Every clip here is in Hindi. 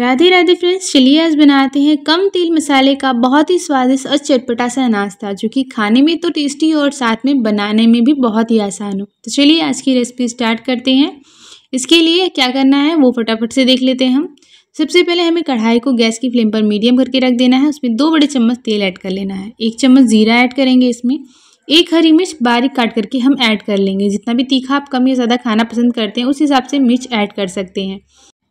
राधे राधे फ्रेंड्स चलिए आज बनाते हैं कम तेल मसाले का बहुत ही स्वादिष्ट और चटपटा सा नाश्ता जो कि खाने में तो टेस्टी और साथ में बनाने में भी बहुत ही आसान हो तो चलिए आज की रेसिपी स्टार्ट करते हैं इसके लिए क्या करना है वो फटाफट से देख लेते हैं हम सबसे पहले हमें कढ़ाई को गैस की फ्लेम पर मीडियम करके रख देना है उसमें दो बड़े चम्मच तेल ऐड कर लेना है एक चम्मच ज़ीरा ऐड करेंगे इसमें एक हरी मिर्च बारीक काट करके हम ऐड कर लेंगे जितना भी तीखा आप कम या ज़्यादा खाना पसंद करते हैं उस हिसाब से मिर्च ऐड कर सकते हैं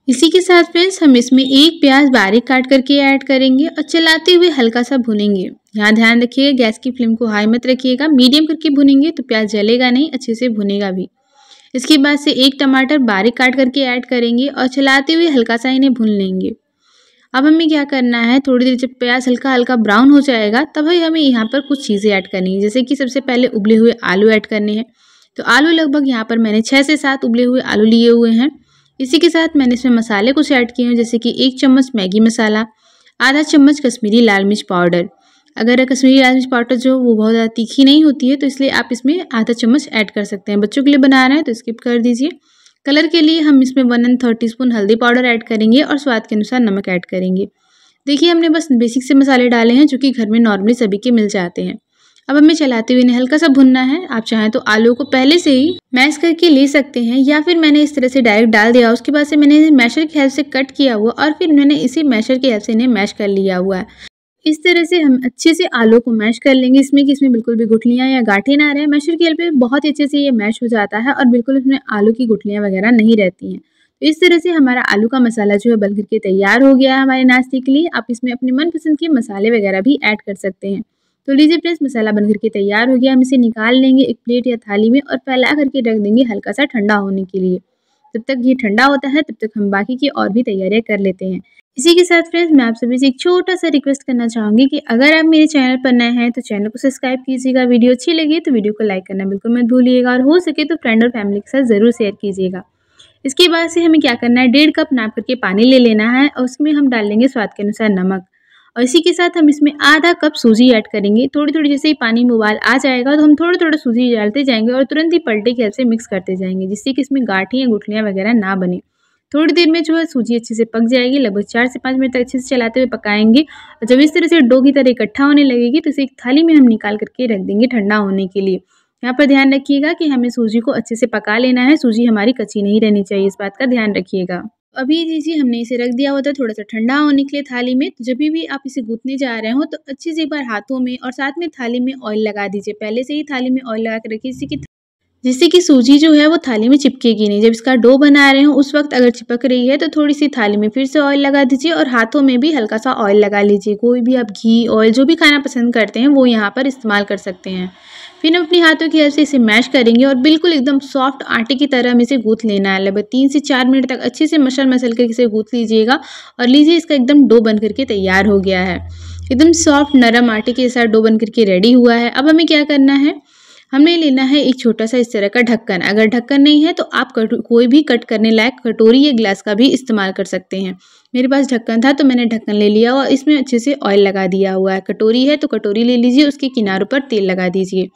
इसी के साथ फ्रेंड्स हम इसमें एक प्याज बारीक काट करके ऐड करेंगे और चलाते हुए हल्का सा भुनेंगे यहाँ ध्यान रखिएगा गैस की फ्लेम को हाई मत रखिएगा मीडियम करके भुनेंगे तो प्याज जलेगा नहीं अच्छे से भुनेगा भी इसके बाद से एक टमाटर बारीक काट करके ऐड करेंगे और चलाते हुए हल्का सा इन्हें भून लेंगे अब हमें क्या करना है थोड़ी देर जब प्याज हल्का हल्का ब्राउन हो जाएगा तब हमें यहाँ पर कुछ चीज़ें ऐड करनी है जैसे कि सबसे पहले उबले हुए आलू ऐड करने हैं तो आलू लगभग यहाँ पर मैंने छः से सात उबले हुए आलू लिए हुए हैं इसी के साथ मैंने इसमें मसाले कुछ ऐड किए हैं जैसे कि एक चम्मच मैगी मसाला आधा चम्मच कश्मीरी लाल मिर्च पाउडर अगर कश्मीरी लाल मिर्च पाउडर जो वो बहुत ज़्यादा तीखी नहीं होती है तो इसलिए आप इसमें आधा चम्मच ऐड कर सकते हैं बच्चों के लिए बना रहे हैं तो स्किप कर दीजिए कलर के लिए हम इसमें वन एंड थर्टी स्पून हल्दी पाउडर ऐड करेंगे और स्वाद के अनुसार नमक ऐड करेंगे देखिए हमने बस बेसिक से मसाले डाले हैं जो कि घर में नॉर्मली सभी के मिल जाते हैं अब हमें चलाते हुए इन्हें हल्का सा भुनना है आप चाहें तो आलू को पहले से ही मैश करके ले सकते हैं या फिर मैंने इस तरह से डायरेक्ट डाल दिया उसके बाद से मैंने इन्हें मैशर की हेल्प से कट किया हुआ और फिर मैंने इसी मैशर की हेल्प से इन्हें मैश कर लिया हुआ है इस तरह से हम अच्छे से आलू को मैश कर लेंगे इसमें कि इसमें बिल्कुल भी गुठलियाँ या गाठे ना रहे मैशर की हेल्प बहुत ही अच्छे से ये मैश हो जाता है और बिल्कुल उसमें आलू की गुठलियाँ वगैरह नहीं रहती हैं तो इस तरह से हमारा आलू का मसाला जो है बल करके तैयार हो गया है हमारे नाश्ते के लिए आप इसमें अपने मनपसंद के मसाले वगैरह भी ऐड कर सकते हैं तो लीजिए फ्रेंड्स मसाला बनकर के तैयार हो गया हम इसे निकाल लेंगे एक प्लेट या थाली में और फैला करके रख देंगे हल्का सा ठंडा होने के लिए जब तक ये ठंडा होता है तब तक हम बाकी की और भी तैयारियाँ कर लेते हैं इसी के साथ फ्रेंड्स मैं आप सभी से एक छोटा सा रिक्वेस्ट करना चाहूँगी कि अगर आप मेरे चैनल पर नए हैं तो चैनल को सब्सक्राइब कीजिएगा वीडियो अच्छी लगी तो वीडियो को लाइक करना बिल्कुल मत भूलिएगा और हो सके तो फ्रेंड और फैमिली के साथ ज़रूर शेयर कीजिएगा इसके बाद से हमें क्या करना है डेढ़ कप नाप करके पानी ले लेना है और उसमें हम डाल लेंगे स्वाद के अनुसार नमक और इसी के साथ हम इसमें आधा कप सूजी ऐड करेंगे थोड़ी थोड़ी जैसे ही पानी में उबाल आ जाएगा तो हम थोड़ा थोड़ा सूजी डालते जाएंगे और तुरंत ही पलटे के हल्से से मिक्स करते जाएंगे जिससे कि इसमें गाठियाँ गुठलियाँ वगैरह ना बने थोड़ी देर में जो है सूजी अच्छे से पक जाएगी लगभग चार से पाँच मिनट तक अच्छे से चलाते हुए पकाएंगे और जब इस तरह से डो की तरह इकट्ठा होने लगेगी तो इसे एक थाली में हम निकाल करके रख देंगे ठंडा होने के लिए यहाँ पर ध्यान रखिएगा कि हमें सूजी को अच्छे से पका लेना है सूजी हमारी कच्ची नहीं रहनी चाहिए इस बात का ध्यान रखिएगा अभी जी हमने इसे रख दिया हुआ है थोड़ा सा ठंडा होने के लिए थाली में तो जब भी आप इसे गूंथने जा रहे हो तो अच्छे से एक बार हाथों में और साथ में थाली में ऑयल लगा दीजिए पहले से ही थाली में ऑयल लगा के रखिए जिससे कि जिससे कि सूजी जो है वो थाली में चिपकेगी नहीं जब इसका डो बना रहे हो उस वक्त अगर चिपक रही है तो थोड़ी सी थाली में फिर से ऑयल लगा दीजिए और हाथों में भी हल्का सा ऑयल लगा लीजिए कोई भी आप घी ऑयल जो भी खाना पसंद करते हैं वो यहाँ पर इस्तेमाल कर सकते हैं फिर हम अपने हाथों की हेल्प से इसे मैश करेंगे और बिल्कुल एकदम सॉफ्ट आटे की तरह हम इसे गूंथ लेना है लगभग तीन से चार मिनट तक अच्छे से मसल मसल करके इसे गूँथ लीजिएगा और लीजिए इसका एकदम डो बन करके तैयार हो गया है एकदम सॉफ्ट नरम आटे के साथ डो बन करके रेडी हुआ है अब हमें क्या करना है हमने लेना है एक छोटा सा इस तरह का ढक्कन अगर ढक्कन नहीं है तो आप कोई भी कट करने लायक कटोरी या ग्लास का भी इस्तेमाल कर सकते हैं मेरे पास ढक्कन था तो मैंने ढक्कन ले लिया और इसमें अच्छे से ऑयल लगा दिया हुआ है कटोरी है तो कटोरी ले लीजिए उसके किनारों पर तेल लगा दीजिए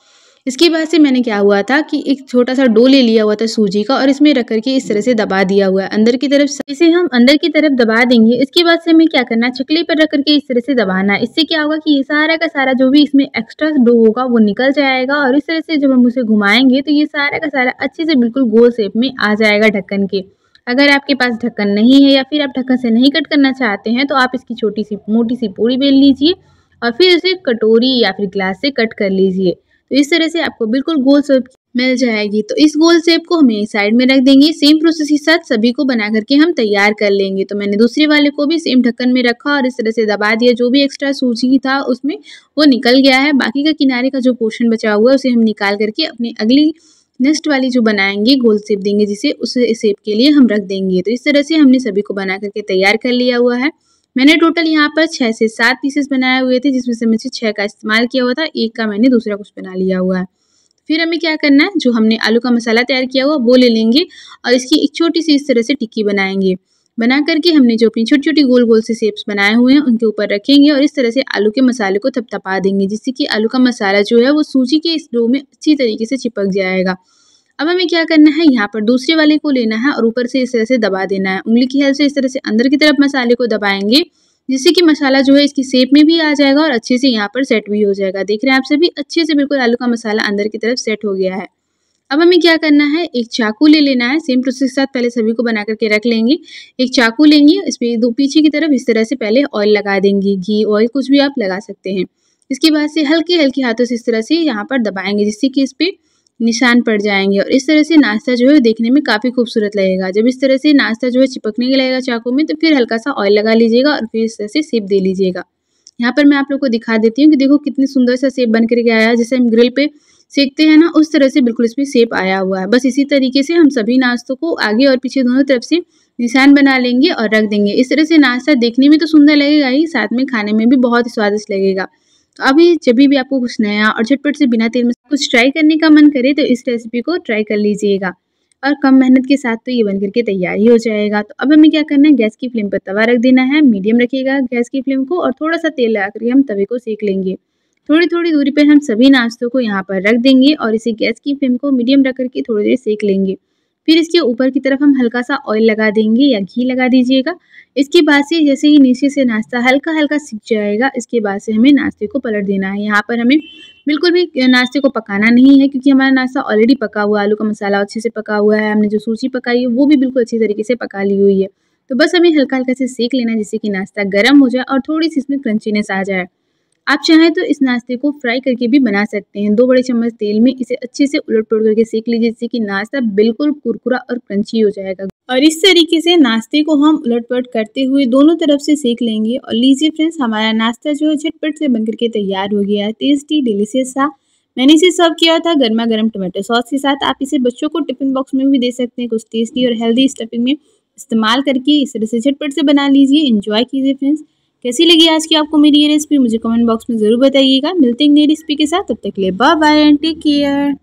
इसके बाद से मैंने क्या हुआ था कि एक छोटा सा डो ले लिया हुआ था सूजी का और इसमें रख करके इस तरह से दबा दिया हुआ है अंदर की तरफ इसे हम अंदर की तरफ दबा देंगे इसके बाद से हमें क्या करना है चकले पर रख करके इस तरह से दबाना है इससे क्या होगा कि ये सारा का सारा जो भी इसमें एक्स्ट्रा डो होगा वो निकल जाएगा और इस तरह से जब हम उसे घुमाएंगे तो ये सारा का सारा अच्छे से बिल्कुल गोल शेप में आ जाएगा ढक्कन के अगर आपके पास ढक्कन नहीं है या फिर आप ढक्कन से नहीं कट करना चाहते हैं तो आप इसकी छोटी सी मोटी सी पूरी बेल लीजिए और फिर उसे कटोरी या फिर ग्लास से कट कर लीजिए तो इस तरह से आपको बिल्कुल गोल शेप मिल जाएगी तो इस गोल शेप को हमें साइड में रख देंगे सेम प्रोसेस के साथ सभी को बना करके हम तैयार कर लेंगे तो मैंने दूसरे वाले को भी सेम ढक्कन में रखा और इस तरह से दबा दिया जो भी एक्स्ट्रा सूजी था उसमें वो निकल गया है बाकी का किनारे का जो पोर्शन बचा हुआ है उसे हम निकाल करके अपनी अगली नेक्स्ट वाली जो बनाएंगे गोल सेप देंगे जिसे उस सेप के लिए हम रख देंगे तो इस तरह से हमने सभी को बना करके तैयार कर लिया हुआ है मैंने टोटल यहाँ पर छः से सात पीसेस बनाए हुए थे जिसमें से मुझे छः का इस्तेमाल किया हुआ था एक का मैंने दूसरा कुछ बना लिया हुआ है फिर हमें क्या करना है जो हमने आलू का मसाला तैयार किया हुआ वो ले लेंगे और इसकी एक छोटी सी इस तरह से टिक्की बनाएंगे बना करके हमने जो अपनी छोटी छोटी गोल गोल से शेप्स बनाए हुए हैं उनके ऊपर रखेंगे और इस तरह से आलू के मसाले को थपथपा देंगे जिससे कि आलू का मसाला जो है वो सूजी के इस डो में अच्छी तरीके से चिपक जाएगा अब हमें क्या करना है यहाँ पर दूसरे वाले को लेना है और ऊपर से इस तरह से दबा देना है उंगली की हेल्प से इस तरह से अंदर की तरफ मसाले को दबाएंगे जिससे कि मसाला जो है इसकी सेप में भी आ जाएगा और अच्छे से यहाँ पर सेट भी हो जाएगा देख रहे हैं आप सभी अच्छे से बिल्कुल आलू का मसाला अंदर की तरफ सेट हो गया है अब हमें क्या करना है एक चाकू ले लेना है सेम प्रोसेस के साथ पहले सभी को बना करके रख लेंगे एक चाकू लेंगे इस पर दो पीछे की तरफ इस तरह से पहले ऑयल लगा देंगे घी ऑयल कुछ भी आप लगा सकते हैं इसके बाद से हल्के हल्के हाथों से इस तरह से यहाँ पर दबाएंगे जिससे कि इस पर निशान पड़ जाएंगे और इस तरह से नाश्ता जो है देखने में काफ़ी खूबसूरत लगेगा जब इस तरह से नाश्ता जो है चिपकने के लगेगा चाकू में तो फिर हल्का सा ऑयल लगा लीजिएगा और फिर इस तरह से सेब दे लीजिएगा यहाँ पर मैं आप लोग को दिखा देती हूँ कि देखो कितनी सुंदर सा सेब बन करके आया है जैसे हम ग्रिल पे सेकते हैं ना उस तरह से बिल्कुल इसमें सेप आया हुआ है बस इसी तरीके से हम सभी नाश्तों को आगे और पीछे दोनों तरफ से निशान बना लेंगे और रख देंगे इस तरह से नाश्ता देखने में तो सुंदर लगेगा ही साथ में खाने में भी बहुत स्वादिष्ट लगेगा तो अभी जब भी आपको कुछ नया और झटपट से बिना तेल में कुछ ट्राई करने का मन करे तो इस रेसिपी को ट्राई कर लीजिएगा और कम मेहनत के साथ तो ये बन करके तैयार ही हो जाएगा तो अब हमें क्या करना है गैस की फ्लेम पर तवा रख देना है मीडियम रखिएगा गैस की फ्लेम को और थोड़ा सा तेल लगा करके हम तवे को सेक लेंगे थोड़ी थोड़ी दूरी पर हम सभी नाश्तों को यहाँ पर रख देंगे और इसे गैस की फ्लेम को मीडियम रख करके थोड़ी देर सेक लेंगे फिर इसके ऊपर की तरफ हम हल्का सा ऑयल लगा देंगे या घी लगा दीजिएगा इसके बाद से जैसे ही नीचे से नाश्ता हल्का हल्का सिक जाएगा इसके बाद से हमें नाश्ते को पलट देना है यहाँ पर हमें बिल्कुल भी नाश्ते को पकाना नहीं है क्योंकि हमारा नाश्ता ऑलरेडी पका हुआ आलू का मसाला अच्छे से पका हुआ है हमने जो सूची पकाई है वो भी बिल्कुल अच्छी तरीके से पका ली हुई है तो बस हमें हल्का हल्का से सेक लेना जिससे कि नाश्ता गर्म हो जाए और थोड़ी सी इसमें क्रंचीनेस आ जाए आप चाहें तो इस नाश्ते को फ्राई करके भी बना सकते हैं दो बड़े चम्मच तेल में इसे अच्छे से उलट पुलट करके सेक लीजिए जिससे कि नाश्ता बिल्कुल कुरकुरा और क्रंची हो जाएगा और इस तरीके से नाश्ते को हम उलट पलट करते हुए दोनों तरफ से सेक लेंगे और लीजिए फ्रेंड्स हमारा नाश्ता जो है झटपट से बनकर के तैयार हो गया है टेस्टी डिलीशियस सा मैंने इसे सर्व किया था गर्मा गर्म टमाटो सॉस के साथ आप इसे बच्चों को टिफिन बॉक्स में भी दे सकते हैं कुछ टेस्टी और हेल्दी स्टफिंग में इस्तेमाल करके इस तरह से झटपट से बना लीजिए इन्जॉय कीजिए फ्रेंड्स कैसी लगी आज की आपको मेरी ये रेसिपी मुझे कमेंट बॉक्स में ज़रूर बताइएगा मिलते हैं नई रेसिपी के साथ तब तक ले bye bye and take care